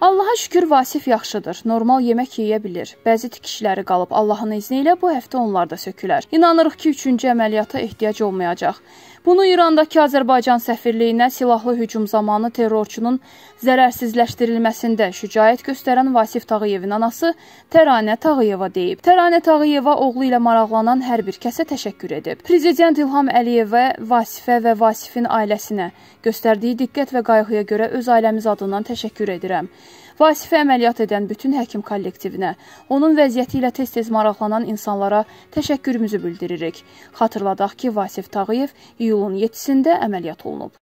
Allaha şükür Vasif yaxşıdır. Normal yemək yeyə bilir. Bəzi tikişləri qalıb. Allahın izni ilə bu həftə onlar da sökülər. İnanırıq ki, üçüncü əməliyyata ehtiyac olmayacaq. Bunu İrandakı Azərbaycan səfirliyinə silahlı hücum zamanı terrorçunun zərərsizləşdirilməsində şücaət göstərən Vasif Tağıyevin anası Təranə Tağıyeva deyib. Təranə Tağıyeva oğlu ilə maraqlanan hər bir kəsə təşəkkür edib. Prezident İlham Əliyevə, Vasifə və Vasifin ailəsinə göstərdiyi diqqət və qayğıya görə öz ailəmiz adından təşəkkür edirəm. Vasifi əməliyyat edən bütün həkim kollektivinə, onun vəziyyəti ilə tez-tez maraqlanan insanlara təşəkkürümüzü bildiririk. Xatırladaq ki, Vasif Tağıyev iyulun 7-də əməliyyat olunub.